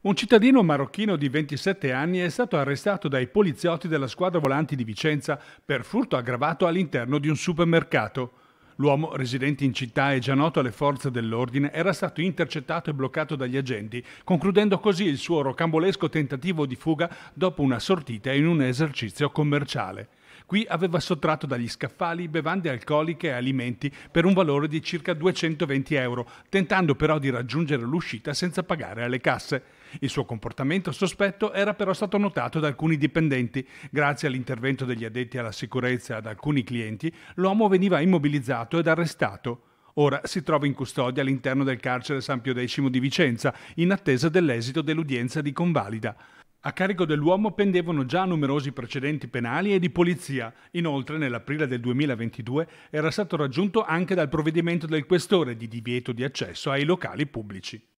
Un cittadino marocchino di 27 anni è stato arrestato dai poliziotti della squadra volanti di Vicenza per furto aggravato all'interno di un supermercato. L'uomo, residente in città e già noto alle forze dell'ordine, era stato intercettato e bloccato dagli agenti, concludendo così il suo rocambolesco tentativo di fuga dopo una sortita in un esercizio commerciale. Qui aveva sottratto dagli scaffali bevande alcoliche e alimenti per un valore di circa 220 euro, tentando però di raggiungere l'uscita senza pagare alle casse. Il suo comportamento sospetto era però stato notato da alcuni dipendenti. Grazie all'intervento degli addetti alla sicurezza ad alcuni clienti, l'uomo veniva immobilizzato ed arrestato. Ora si trova in custodia all'interno del carcere San Pio X di Vicenza, in attesa dell'esito dell'udienza di convalida. A carico dell'uomo pendevano già numerosi precedenti penali e di polizia. Inoltre, nell'aprile del 2022 era stato raggiunto anche dal provvedimento del questore di divieto di accesso ai locali pubblici.